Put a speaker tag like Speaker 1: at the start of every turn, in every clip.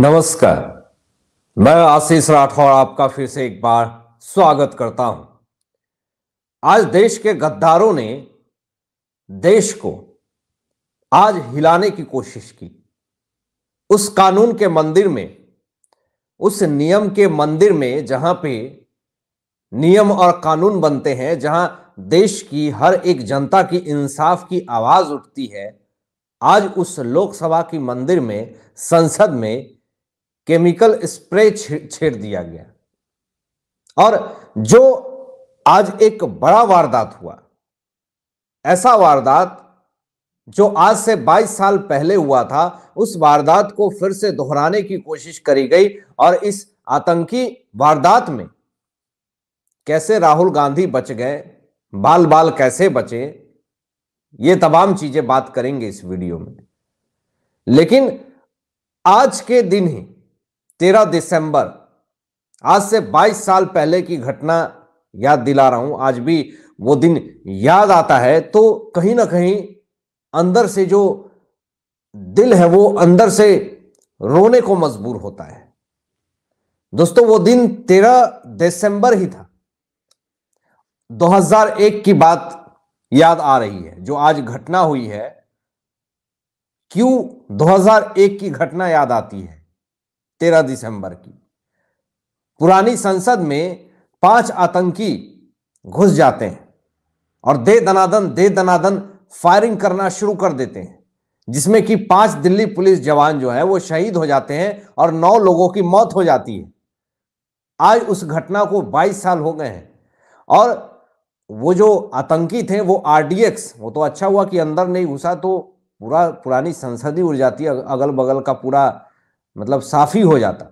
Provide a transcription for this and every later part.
Speaker 1: नमस्कार मैं आशीष राठौर आपका फिर से एक बार स्वागत करता हूं आज देश के गद्दारों ने देश को आज हिलाने की कोशिश की उस कानून के मंदिर में उस नियम के मंदिर में जहां पे नियम और कानून बनते हैं जहां देश की हर एक जनता की इंसाफ की आवाज उठती है आज उस लोकसभा की मंदिर में संसद में केमिकल स्प्रे छेड़ दिया गया और जो आज एक बड़ा वारदात हुआ ऐसा वारदात जो आज से 22 साल पहले हुआ था उस वारदात को फिर से दोहराने की कोशिश करी गई और इस आतंकी वारदात में कैसे राहुल गांधी बच गए बाल बाल कैसे बचे ये तमाम चीजें बात करेंगे इस वीडियो में लेकिन आज के दिन ही तेरह दिसंबर आज से बाईस साल पहले की घटना याद दिला रहा हूं आज भी वो दिन याद आता है तो कहीं ना कहीं अंदर से जो दिल है वो अंदर से रोने को मजबूर होता है दोस्तों वो दिन 13 दिसंबर ही था 2001 की बात याद आ रही है जो आज घटना हुई है क्यों 2001 की घटना याद आती है तेरह दिसंबर की पुरानी संसद में पांच आतंकी घुस जाते हैं और दे दनादन दे दनादन फायरिंग करना शुरू कर देते हैं जिसमें कि पांच दिल्ली पुलिस जवान जो है वो शहीद हो जाते हैं और नौ लोगों की मौत हो जाती है आज उस घटना को 22 साल हो गए हैं और वो जो आतंकी थे वो आरडीएक्स वो तो अच्छा हुआ कि अंदर नहीं घुसा तो पूरा पुरानी संसद ही उड़ जाती है अगल बगल का पूरा मतलब साफी हो जाता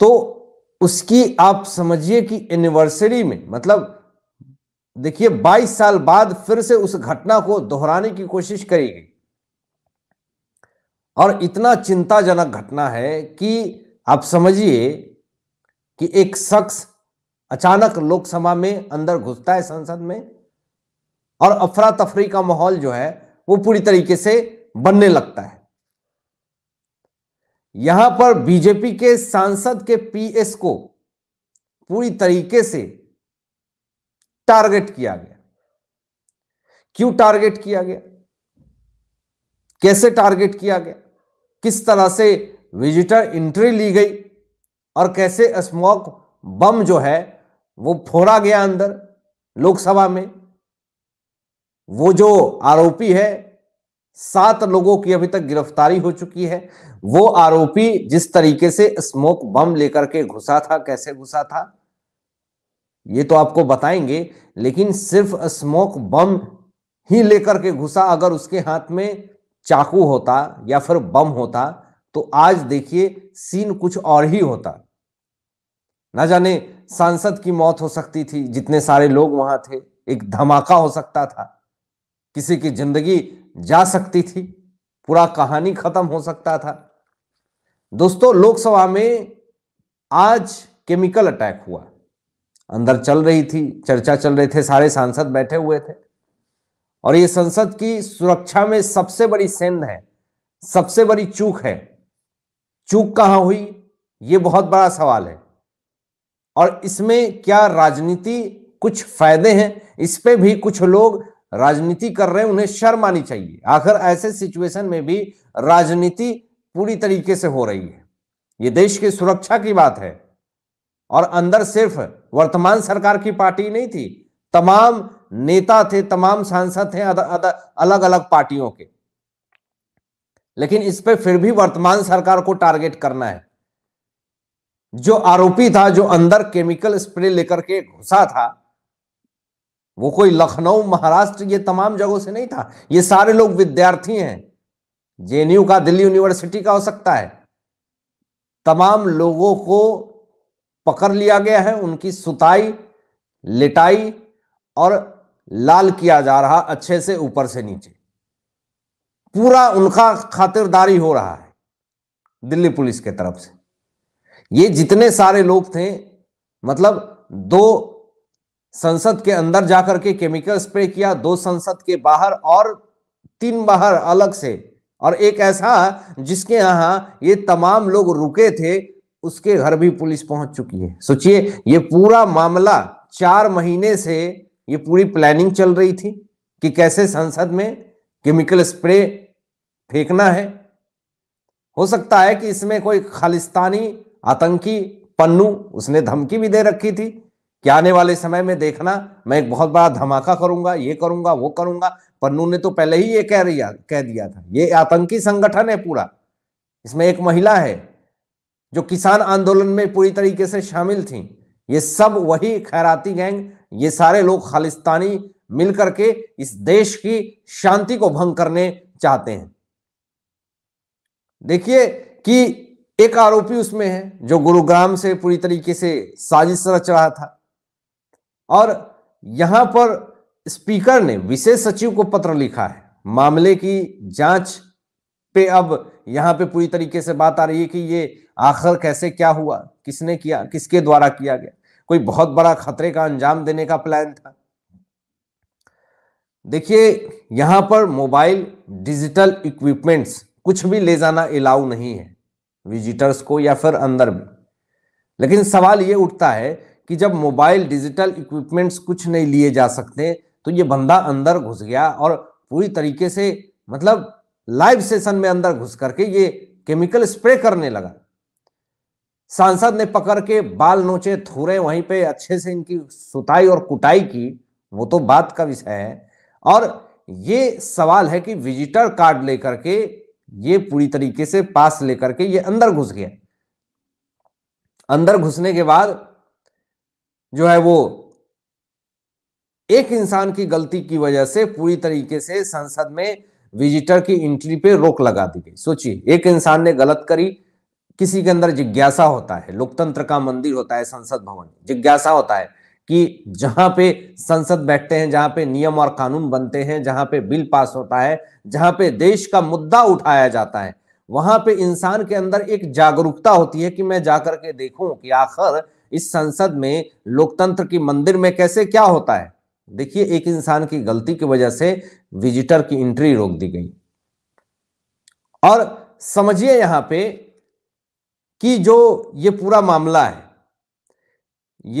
Speaker 1: तो उसकी आप समझिए कि एनिवर्सरी में मतलब देखिए 22 साल बाद फिर से उस घटना को दोहराने की कोशिश करी गई और इतना चिंताजनक घटना है कि आप समझिए कि एक शख्स अचानक लोकसभा में अंदर घुसता है संसद में और अफरा तफरी का माहौल जो है वो पूरी तरीके से बनने लगता है यहां पर बीजेपी के सांसद के पीएस को पूरी तरीके से टारगेट किया गया क्यों टारगेट किया गया कैसे टारगेट किया गया किस तरह से विजिटर एंट्री ली गई और कैसे स्मोक बम जो है वो फोड़ा गया अंदर लोकसभा में वो जो आरोपी है सात लोगों की अभी तक गिरफ्तारी हो चुकी है वो आरोपी जिस तरीके से स्मोक बम लेकर के घुसा था कैसे घुसा था ये तो आपको बताएंगे लेकिन सिर्फ स्मोक बम ही लेकर के घुसा अगर उसके हाथ में चाकू होता या फिर बम होता तो आज देखिए सीन कुछ और ही होता ना जाने सांसद की मौत हो सकती थी जितने सारे लोग वहां थे एक धमाका हो सकता था किसी की जिंदगी जा सकती थी पूरा कहानी खत्म हो सकता था दोस्तों लोकसभा में आज केमिकल अटैक हुआ अंदर चल रही थी चर्चा चल रहे थे सारे सांसद बैठे हुए थे और ये संसद की सुरक्षा में सबसे बड़ी सेंध है सबसे बड़ी चूक है चूक कहां हुई ये बहुत बड़ा सवाल है और इसमें क्या राजनीति कुछ फायदे हैं इस पर भी कुछ लोग राजनीति कर रहे हैं उन्हें शर्म आनी चाहिए आखिर ऐसे सिचुएशन में भी राजनीति पूरी तरीके से हो रही है ये देश की सुरक्षा की बात है और अंदर सिर्फ वर्तमान सरकार की पार्टी नहीं थी तमाम नेता थे तमाम सांसद थे अद, अद, अलग अलग पार्टियों के लेकिन इस पर फिर भी वर्तमान सरकार को टारगेट करना है जो आरोपी था जो अंदर केमिकल स्प्रे लेकर के घुसा था वो कोई लखनऊ महाराष्ट्र ये तमाम जगहों से नहीं था ये सारे लोग विद्यार्थी हैं जे का दिल्ली यूनिवर्सिटी का हो सकता है तमाम लोगों को पकड़ लिया गया है उनकी सुताई लिटाई और लाल किया जा रहा अच्छे से ऊपर से नीचे पूरा उनका खातिरदारी हो रहा है दिल्ली पुलिस के तरफ से ये जितने सारे लोग थे मतलब दो संसद के अंदर जाकर के केमिकल स्प्रे किया दो संसद के बाहर और तीन बाहर अलग से और एक ऐसा जिसके यहां ये तमाम लोग रुके थे उसके घर भी पुलिस पहुंच चुकी है सोचिए ये पूरा मामला चार महीने से ये पूरी प्लानिंग चल रही थी कि कैसे संसद में केमिकल स्प्रे फेंकना है हो सकता है कि इसमें कोई खालिस्तानी आतंकी पन्नू उसने धमकी भी दे रखी थी कि आने वाले समय में देखना मैं एक बहुत बड़ा धमाका करूंगा ये करूंगा वो करूंगा पन्नू ने तो पहले ही ये कह रिया कह दिया था ये आतंकी संगठन है पूरा इसमें एक महिला है जो किसान आंदोलन में पूरी तरीके से शामिल थी ये सब वही खैराती गैंग ये सारे लोग खालिस्तानी मिलकर के इस देश की शांति को भंग करने चाहते हैं देखिए कि एक आरोपी उसमें है जो गुरुग्राम से पूरी तरीके से साजिश रच रहा था और यहां पर स्पीकर ने विशेष सचिव को पत्र लिखा है मामले की जांच पे अब यहां पे पूरी तरीके से बात आ रही है कि ये आखिर कैसे क्या हुआ किसने किया किसके द्वारा किया गया कोई बहुत बड़ा खतरे का अंजाम देने का प्लान था देखिए यहां पर मोबाइल डिजिटल इक्विपमेंट्स कुछ भी ले जाना अलाउ नहीं है विजिटर्स को या फिर अंदर भी लेकिन सवाल ये उठता है कि जब मोबाइल डिजिटल इक्विपमेंट्स कुछ नहीं लिए जा सकते तो ये बंदा अंदर घुस गया और पूरी तरीके से मतलब लाइव सेशन में अंदर घुस करके ये केमिकल स्प्रे करने लगा सांसद ने पकड़ के बाल नोचे थोड़े वहीं पे अच्छे से इनकी सुताई और कुटाई की वो तो बात का विषय है और ये सवाल है कि विजिटर कार्ड लेकर के ये पूरी तरीके से पास लेकर के ये अंदर घुस गया अंदर घुसने के बाद जो है वो एक इंसान की गलती की वजह से पूरी तरीके से संसद में विजिटर की एंट्री पे रोक लगा दी गई सोचिए एक इंसान ने गलत करी किसी के अंदर जिज्ञासा होता है लोकतंत्र का मंदिर होता है संसद भवन जिज्ञासा होता है कि जहां पे संसद बैठते हैं जहां पे नियम और कानून बनते हैं जहां पे बिल पास होता है जहां पे देश का मुद्दा उठाया जाता है वहां पे इंसान के अंदर एक जागरूकता होती है कि मैं जाकर के देखूं कि आखिर इस संसद में लोकतंत्र की मंदिर में कैसे क्या होता है देखिए एक इंसान की गलती की वजह से विजिटर की एंट्री रोक दी गई और समझिए यहां पे कि जो ये पूरा मामला है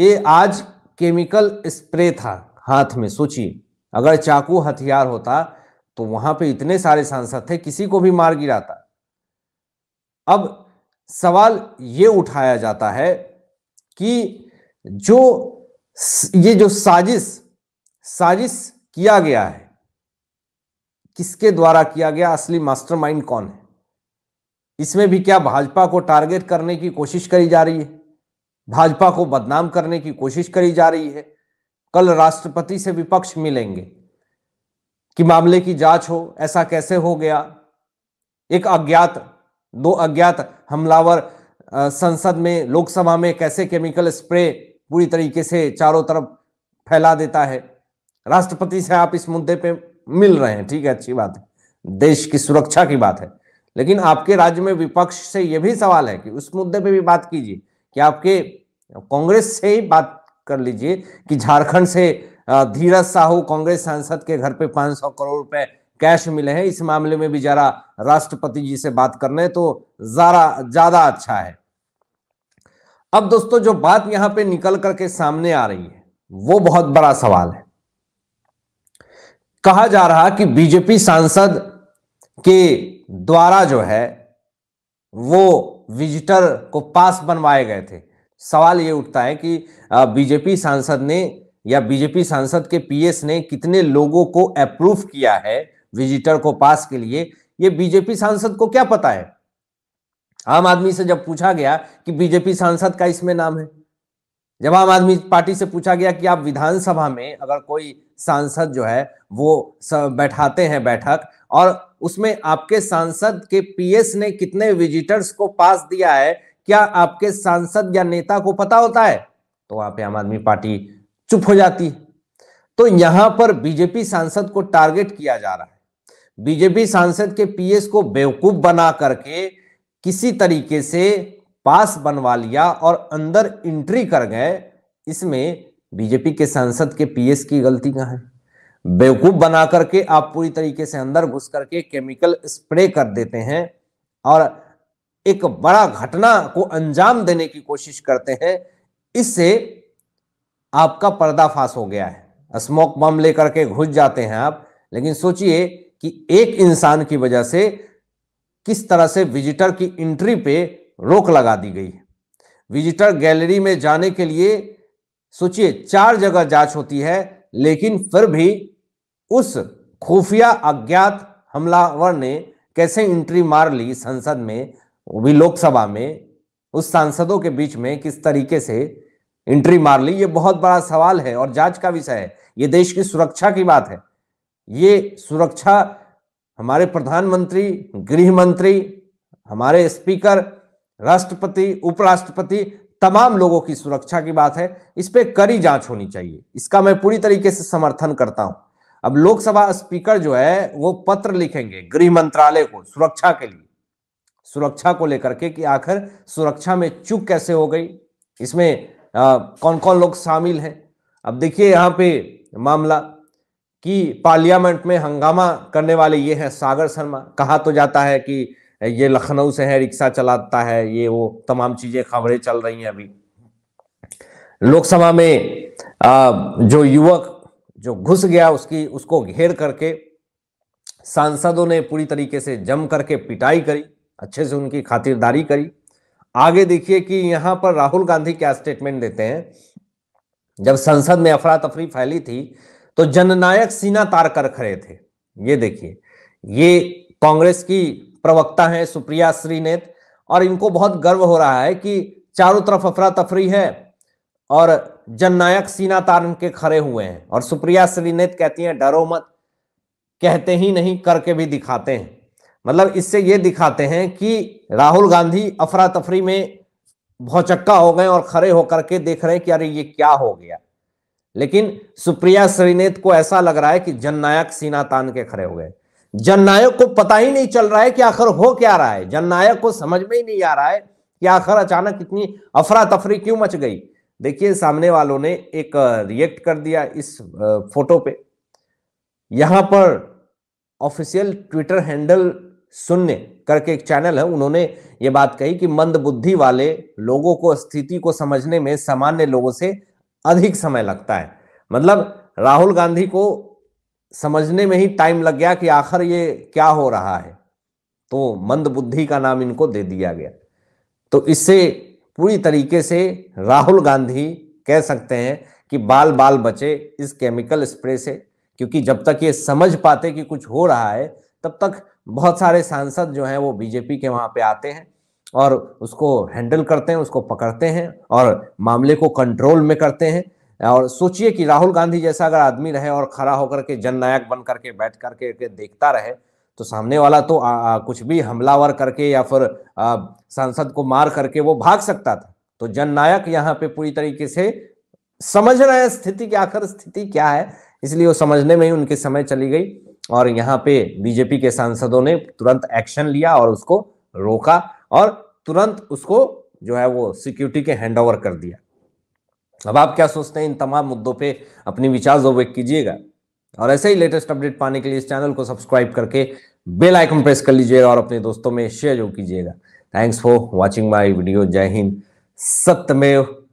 Speaker 1: ये आज केमिकल स्प्रे था हाथ में सोचिए अगर चाकू हथियार होता तो वहां पे इतने सारे सांसद थे किसी को भी मार गिराता अब सवाल ये उठाया जाता है कि जो ये जो साजिश साजिश किया गया है किसके द्वारा किया गया असली मास्टरमाइंड कौन है इसमें भी क्या भाजपा को टारगेट करने की कोशिश करी जा रही है भाजपा को बदनाम करने की कोशिश करी जा रही है कल राष्ट्रपति से विपक्ष मिलेंगे कि मामले की जांच हो ऐसा कैसे हो गया एक अज्ञात दो अज्ञात हमलावर संसद में लोकसभा में कैसे केमिकल स्प्रे पूरी तरीके से चारों तरफ फैला देता है राष्ट्रपति से आप इस मुद्दे पे मिल रहे हैं ठीक है अच्छी बात है देश की सुरक्षा की बात है लेकिन आपके राज्य में विपक्ष से यह भी सवाल है कि उस मुद्दे पे भी बात कीजिए कि आपके कांग्रेस से ही बात कर लीजिए कि झारखंड से धीरज साहू कांग्रेस सांसद के घर पे 500 करोड़ रुपए कैश मिले हैं इस मामले में भी जरा राष्ट्रपति जी से बात करने तो जरा ज्यादा अच्छा है अब दोस्तों जो बात यहां पे निकल करके सामने आ रही है वो बहुत बड़ा सवाल है कहा जा रहा कि बीजेपी सांसद के द्वारा जो है वो विजिटर को पास बनवाए गए थे सवाल ये उठता है कि बीजेपी सांसद ने या बीजेपी सांसद के पीएस ने कितने लोगों को अप्रूव किया है विजिटर को पास के लिए ये बीजेपी सांसद को क्या पता है आम आदमी से जब पूछा गया कि बीजेपी सांसद का इसमें नाम है जब आम आदमी पार्टी से पूछा गया कि आप विधानसभा में अगर कोई सांसद जो है वो बैठाते हैं बैठक और उसमें आपके सांसद के पीएस ने कितने विजिटर्स को पास दिया है क्या आपके सांसद या नेता को पता होता है तो वहां पे आम आदमी पार्टी चुप हो जाती है तो यहां पर बीजेपी सांसद को टारगेट किया जा रहा है बीजेपी सांसद के पीएस को बेवकूफ बना करके किसी तरीके से पास बनवा लिया और अंदर एंट्री कर गए इसमें बीजेपी के सांसद के पीएस की गलती कहा है बेवकूफ बना करके आप पूरी तरीके से अंदर घुस करके केमिकल स्प्रे कर देते हैं और एक बड़ा घटना को अंजाम देने की कोशिश करते हैं इससे आपका पर्दाफाश हो गया है स्मोक बम लेकर के घुस जाते हैं आप लेकिन सोचिए कि एक इंसान की वजह से किस तरह से विजिटर की एंट्री पे रोक लगा दी गई विजिटर गैलरी में जाने के लिए सोचिए चार जगह जांच होती है लेकिन फिर भी उस खुफिया अज्ञात हमलावर ने कैसे एंट्री मार ली संसद में वो भी लोकसभा में उस सांसदों के बीच में किस तरीके से एंट्री मार ली ये बहुत बड़ा सवाल है और जांच का विषय है ये देश की सुरक्षा की बात है ये सुरक्षा हमारे प्रधानमंत्री गृह मंत्री हमारे स्पीकर राष्ट्रपति उपराष्ट्रपति तमाम लोगों की सुरक्षा की बात है इस पर कड़ी जांच होनी चाहिए इसका मैं पूरी तरीके से समर्थन करता हूं अब लोकसभा स्पीकर जो है वो पत्र लिखेंगे गृह मंत्रालय को सुरक्षा के लिए सुरक्षा को लेकर के कि आखिर सुरक्षा में चूक कैसे हो गई इसमें आ, कौन कौन लोग शामिल हैं अब देखिए यहां पे मामला कि पार्लियामेंट में हंगामा करने वाले ये हैं सागर शर्मा कहा तो जाता है कि ये लखनऊ से है रिक्शा चलाता है ये वो तमाम चीजें खबरें चल रही हैं अभी लोकसभा में जो युवक जो घुस गया उसकी उसको घेर करके सांसदों ने पूरी तरीके से जम करके पिटाई करी अच्छे से उनकी खातिरदारी करी आगे देखिए कि यहां पर राहुल गांधी क्या स्टेटमेंट देते हैं जब संसद में अफरा तफरी फैली थी तो जननायक सीना तार कर खड़े थे ये देखिए ये कांग्रेस की प्रवक्ता हैं सुप्रिया श्रीनेत और इनको बहुत गर्व हो रहा है कि चारों तरफ अफरा तफरी है और जननायक सीना तार के खड़े हुए हैं और सुप्रिया श्रीनेत कहती हैं डरो मत कहते ही नहीं करके भी दिखाते हैं मतलब इससे ये दिखाते हैं कि राहुल गांधी अफरा तफरी में भौचक्का हो गए और खड़े होकर के देख रहे हैं कि अरे ये क्या हो गया लेकिन सुप्रिया श्रीनेत को ऐसा लग रहा है कि जननायक सीना तान के खड़े हो गए जननायक को पता ही नहीं चल रहा है कि आखिर हो क्या रहा है जननायक को समझ में ही नहीं आ रहा है कि आखिर अचानक इतनी अफरा तफरी क्यों मच गई देखिए सामने वालों ने एक रिएक्ट कर दिया इस फोटो पे यहां पर ऑफिशियल ट्विटर हैंडल शून्य करके एक चैनल है उन्होंने ये बात कही कि मंद बुद्धि वाले लोगों को स्थिति को समझने में सामान्य लोगों से अधिक समय लगता है मतलब राहुल गांधी को समझने में ही टाइम लग गया कि आखिर ये क्या हो रहा है तो मंद बुद्धि का नाम इनको दे दिया गया तो इससे पूरी तरीके से राहुल गांधी कह सकते हैं कि बाल बाल बचे इस केमिकल स्प्रे से क्योंकि जब तक ये समझ पाते कि कुछ हो रहा है तब तक बहुत सारे सांसद जो हैं वो बीजेपी के वहां पे आते हैं और उसको हैंडल करते हैं उसको पकड़ते हैं और मामले को कंट्रोल में करते हैं और सोचिए कि राहुल गांधी जैसा अगर आदमी रहे और खड़ा होकर के जननायक बन करके बैठ करके देखता रहे तो सामने वाला तो आ, आ, कुछ भी हमलावर करके या फिर सांसद को मार करके वो भाग सकता था तो जननायक यहाँ पे पूरी तरीके से समझ रहे हैं स्थिति की आखिर स्थिति क्या है इसलिए वो समझने में ही उनके समय चली गई और यहाँ पे बीजेपी के सांसदों ने तुरंत एक्शन लिया और उसको रोका और तुरंत उसको जो है वो सिक्योरिटी के हैंड ओवर कर दिया अब आप क्या सोचते हैं इन तमाम मुद्दों पे अपनी विचार जो व्यक्त कीजिएगा और ऐसे ही लेटेस्ट अपडेट पाने के लिए इस चैनल को सब्सक्राइब करके बेल आइकन प्रेस कर लीजिएगा और अपने दोस्तों में शेयर जो कीजिएगा thanks for watching my video जय हिंद सत्यमेव